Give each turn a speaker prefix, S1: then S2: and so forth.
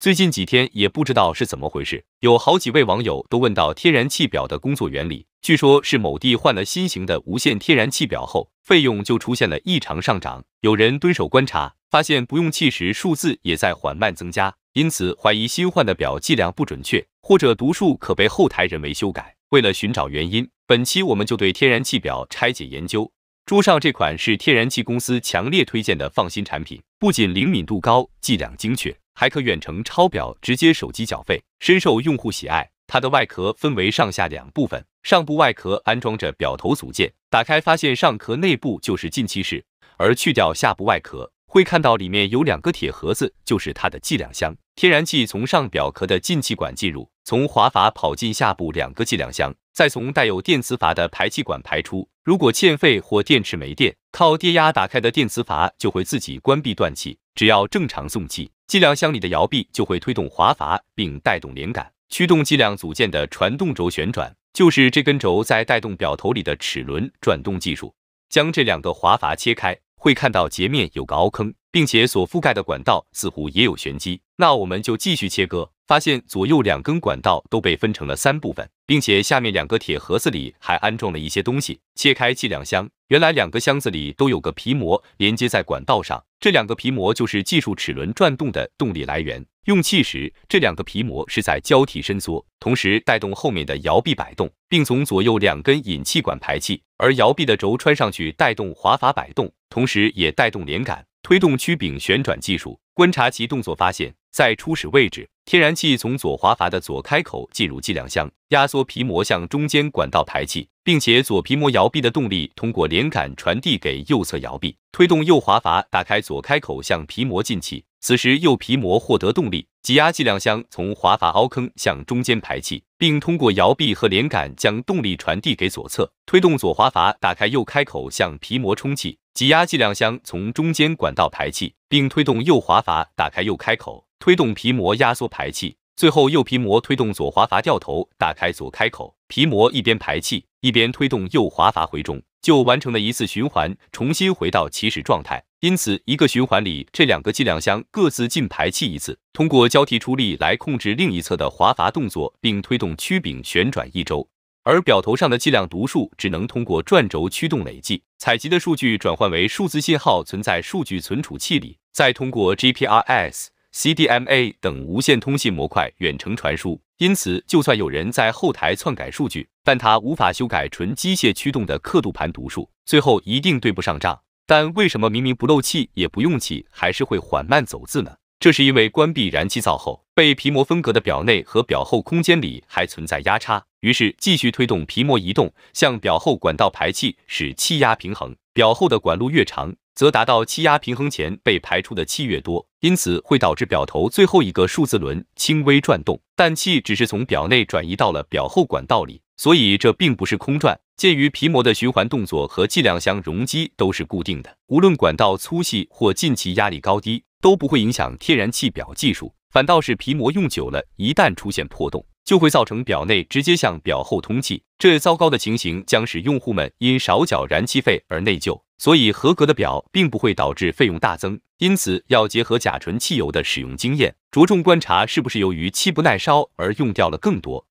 S1: 最近几天也不知道是怎么回事，有好几位网友都问到天然气表的工作原理。据说，是某地换了新型的无线天然气表后，费用就出现了异常上涨。有人蹲守观察，发现不用气时数字也在缓慢增加，因此怀疑新换的表计量不准确，或者读数可被后台人为修改。为了寻找原因，本期我们就对天然气表拆解研究。桌上这款是天然气公司强烈推荐的放心产品，不仅灵敏度高，计量精确。还可远程抄表，直接手机缴费，深受用户喜爱。它的外壳分为上下两部分，上部外壳安装着表头组件，打开发现上壳内部就是进气室，而去掉下部外壳，会看到里面有两个铁盒子，就是它的计量箱。天然气从上表壳的进气管进入，从滑阀跑进下部两个计量箱，再从带有电磁阀的排气管排出。如果欠费或电池没电，靠电压打开的电磁阀就会自己关闭断气。只要正常送气。计量箱里的摇臂就会推动滑阀，并带动连杆驱动计量组件的传动轴旋转，就是这根轴在带动表头里的齿轮转动。技术将这两个滑阀切开，会看到截面有个凹坑，并且所覆盖的管道似乎也有玄机。那我们就继续切割，发现左右两根管道都被分成了三部分，并且下面两个铁盒子里还安装了一些东西。切开计量箱。原来两个箱子里都有个皮膜连接在管道上，这两个皮膜就是技术齿轮转动的动力来源。用气时，这两个皮膜是在交替伸缩，同时带动后面的摇臂摆动，并从左右两根引气管排气。而摇臂的轴穿上去，带动滑阀摆动，同时也带动连杆推动曲柄旋转技术。观察其动作，发现在初始位置，天然气从左滑阀的左开口进入计量箱，压缩皮膜向中间管道排气，并且左皮膜摇臂的动力通过连杆传递给右侧摇臂，推动右滑阀打开左开口向皮膜进气。此时，右皮膜获得动力。挤压计量箱从滑阀凹坑向中间排气，并通过摇臂和连杆将动力传递给左侧，推动左滑阀打开右开口向皮膜充气。挤压计量箱从中间管道排气，并推动右滑阀打开右开口，推动皮膜压缩排气。最后右皮膜推动左滑阀掉头打开左开口，皮膜一边排气一边推动右滑阀回中，就完成了一次循环，重新回到起始状态。因此，一个循环里，这两个计量箱各自进排气一次，通过交替出力来控制另一侧的滑阀动作，并推动曲柄旋转一周。而表头上的计量读数只能通过转轴驱动累计采集的数据，转换为数字信号存在数据存储器里，再通过 GPRS、CDMA 等无线通信模块远程传输。因此，就算有人在后台篡改数据，但他无法修改纯机械驱动的刻度盘读数，最后一定对不上账。但为什么明明不漏气也不用气，还是会缓慢走字呢？这是因为关闭燃气灶后，被皮膜分隔的表内和表后空间里还存在压差，于是继续推动皮膜移动，向表后管道排气，使气压平衡。表后的管路越长，则达到气压平衡前被排出的气越多，因此会导致表头最后一个数字轮轻微转动。但气只是从表内转移到了表后管道里，所以这并不是空转。鉴于皮膜的循环动作和计量箱容积都是固定的，无论管道粗细或进气压力高低，都不会影响天然气表技术。反倒是皮膜用久了，一旦出现破洞，就会造成表内直接向表后通气，这糟糕的情形将使用户们因少缴燃气费而内疚。所以合格的表并不会导致费用大增。因此要结合甲醇汽油的使用经验，着重观察是不是由于气不耐烧而用掉了更多。